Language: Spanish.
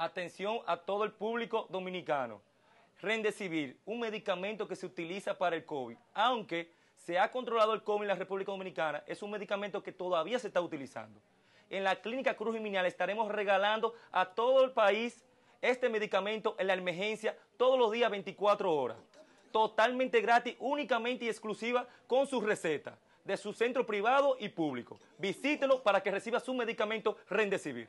Atención a todo el público dominicano. Rendecivil, un medicamento que se utiliza para el COVID, aunque se ha controlado el COVID en la República Dominicana, es un medicamento que todavía se está utilizando. En la Clínica Cruz y Minial estaremos regalando a todo el país este medicamento en la emergencia todos los días 24 horas. Totalmente gratis, únicamente y exclusiva con su receta de su centro privado y público. Visítelo para que reciba su medicamento Rendecivil.